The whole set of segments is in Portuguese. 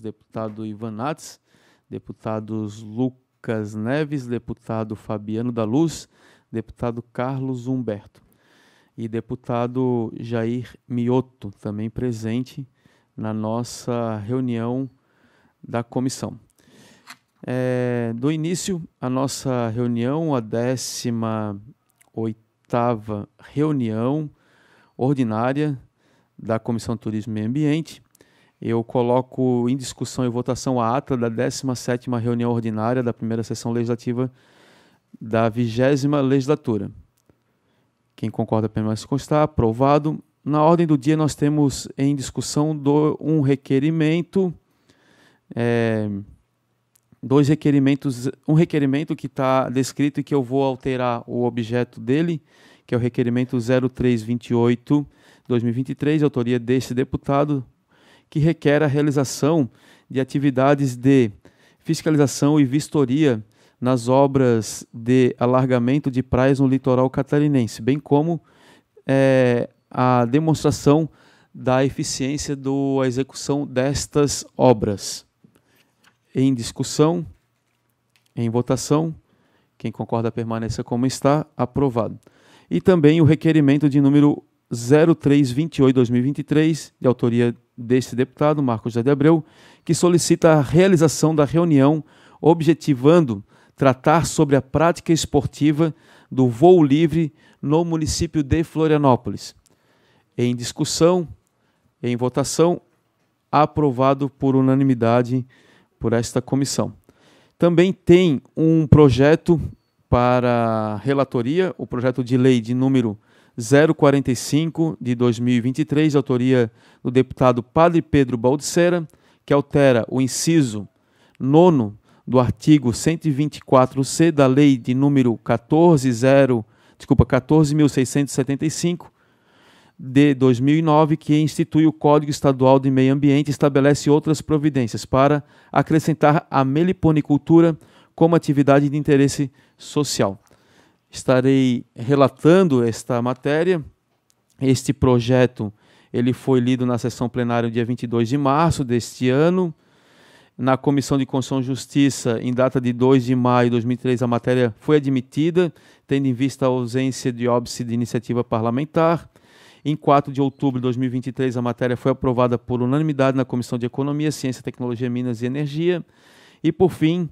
deputado Ivan Nats, deputados Lucas Neves, deputado Fabiano da Luz, deputado Carlos Humberto e deputado Jair Mioto, também presente na nossa reunião da comissão. É, do início à nossa reunião, a 18 reunião ordinária da Comissão Turismo e Meio Ambiente, eu coloco em discussão e votação a ata da 17ª reunião ordinária da primeira sessão legislativa da 20 legislatura. Quem concorda permanece constar. Aprovado. Na ordem do dia nós temos em discussão do, um requerimento, é, dois requerimentos, um requerimento que está descrito e que eu vou alterar o objeto dele, que é o requerimento 0328 2023, autoria deste deputado que requer a realização de atividades de fiscalização e vistoria nas obras de alargamento de praias no litoral catarinense, bem como é, a demonstração da eficiência da execução destas obras. Em discussão, em votação, quem concorda permaneça como está, aprovado. E também o requerimento de número 0328-2023, de autoria deste deputado, Marcos José de Abreu, que solicita a realização da reunião objetivando tratar sobre a prática esportiva do voo livre no município de Florianópolis. Em discussão, em votação, aprovado por unanimidade por esta comissão. Também tem um projeto para relatoria, o projeto de lei de número 045 de 2023, de autoria do deputado Padre Pedro Baldicera, que altera o inciso nono do artigo 124C da Lei de número 140, desculpa, 14.675 de 2009, que institui o Código Estadual de Meio Ambiente e estabelece outras providências para acrescentar a meliponicultura como atividade de interesse social estarei relatando esta matéria. Este projeto ele foi lido na sessão plenária no dia 22 de março deste ano. Na Comissão de Constituição e Justiça, em data de 2 de maio de 2003, a matéria foi admitida, tendo em vista a ausência de óbice de iniciativa parlamentar. Em 4 de outubro de 2023, a matéria foi aprovada por unanimidade na Comissão de Economia, Ciência, Tecnologia, Minas e Energia. E, por fim,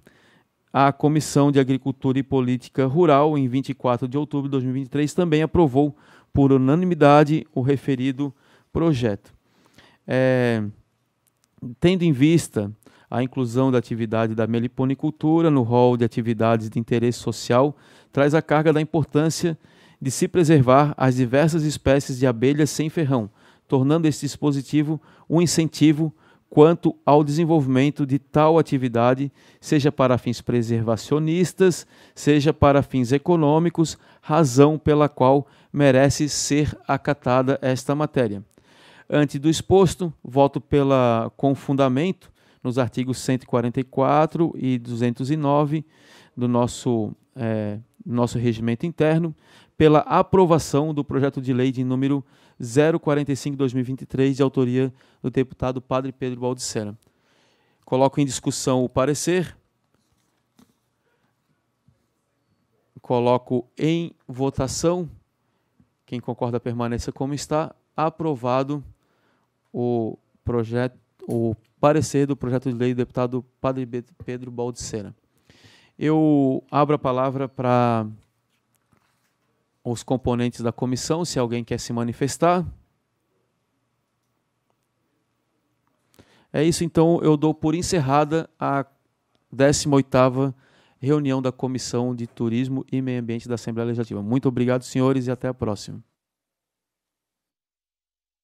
a Comissão de Agricultura e Política Rural, em 24 de outubro de 2023, também aprovou por unanimidade o referido projeto. É, tendo em vista a inclusão da atividade da meliponicultura no rol de atividades de interesse social, traz a carga da importância de se preservar as diversas espécies de abelhas sem ferrão, tornando esse dispositivo um incentivo quanto ao desenvolvimento de tal atividade, seja para fins preservacionistas, seja para fins econômicos, razão pela qual merece ser acatada esta matéria. Ante do exposto, voto pela com fundamento nos artigos 144 e 209 do nosso eh, nosso regimento interno, pela aprovação do projeto de lei de número 045-2023, de autoria do deputado Padre Pedro Baldicena. Coloco em discussão o parecer. Coloco em votação. Quem concorda permaneça como está. Aprovado o projeto, o parecer do projeto de lei do deputado Padre Pedro Baldicena. Eu abro a palavra para os componentes da comissão, se alguém quer se manifestar. É isso, então eu dou por encerrada a 18ª reunião da Comissão de Turismo e Meio Ambiente da Assembleia Legislativa. Muito obrigado, senhores, e até a próxima.